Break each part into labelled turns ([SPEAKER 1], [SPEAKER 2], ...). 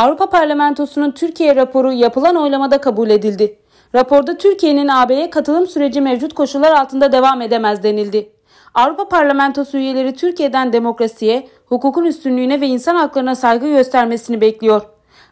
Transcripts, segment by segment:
[SPEAKER 1] Avrupa Parlamentosu'nun Türkiye raporu yapılan oylamada kabul edildi. Raporda Türkiye'nin AB'ye katılım süreci mevcut koşullar altında devam edemez denildi. Avrupa Parlamentosu üyeleri Türkiye'den demokrasiye, hukukun üstünlüğüne ve insan haklarına saygı göstermesini bekliyor.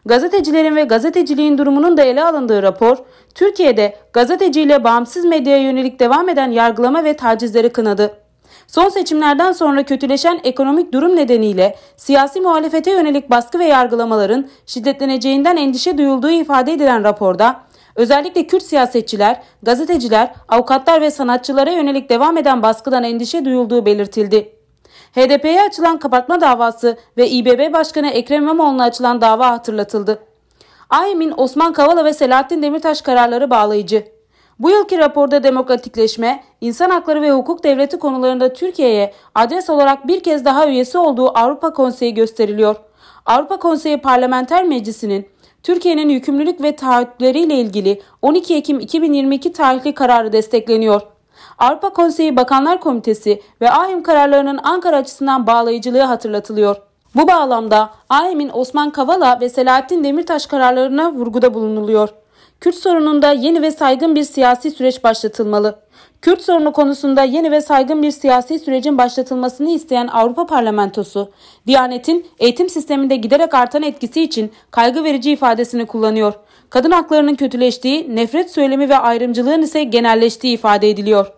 [SPEAKER 1] Gazetecilerin ve gazeteciliğin durumunun da ele alındığı rapor, Türkiye'de gazeteciyle bağımsız medyaya yönelik devam eden yargılama ve tacizleri kınadı. Son seçimlerden sonra kötüleşen ekonomik durum nedeniyle siyasi muhalefete yönelik baskı ve yargılamaların şiddetleneceğinden endişe duyulduğu ifade edilen raporda özellikle Kürt siyasetçiler, gazeteciler, avukatlar ve sanatçılara yönelik devam eden baskıdan endişe duyulduğu belirtildi. HDP'ye açılan kapatma davası ve İBB Başkanı Ekrem İmamoğlu'na açılan dava hatırlatıldı. AYM'in Osman Kavala ve Selahattin Demirtaş kararları bağlayıcı. Bu yılki raporda demokratikleşme, insan hakları ve hukuk devleti konularında Türkiye'ye adres olarak bir kez daha üyesi olduğu Avrupa Konseyi gösteriliyor. Avrupa Konseyi Parlamenter Meclisi'nin Türkiye'nin yükümlülük ve taahhütleriyle ilgili 12 Ekim 2022 tarihli kararı destekleniyor. Avrupa Konseyi Bakanlar Komitesi ve AYM kararlarının Ankara açısından bağlayıcılığı hatırlatılıyor. Bu bağlamda AYM'in Osman Kavala ve Selahattin Demirtaş kararlarına vurguda bulunuluyor. Kürt sorununda yeni ve saygın bir siyasi süreç başlatılmalı. Kürt sorunu konusunda yeni ve saygın bir siyasi sürecin başlatılmasını isteyen Avrupa Parlamentosu, Diyanet'in eğitim sisteminde giderek artan etkisi için kaygı verici ifadesini kullanıyor. Kadın haklarının kötüleştiği, nefret söylemi ve ayrımcılığın ise genelleştiği ifade ediliyor.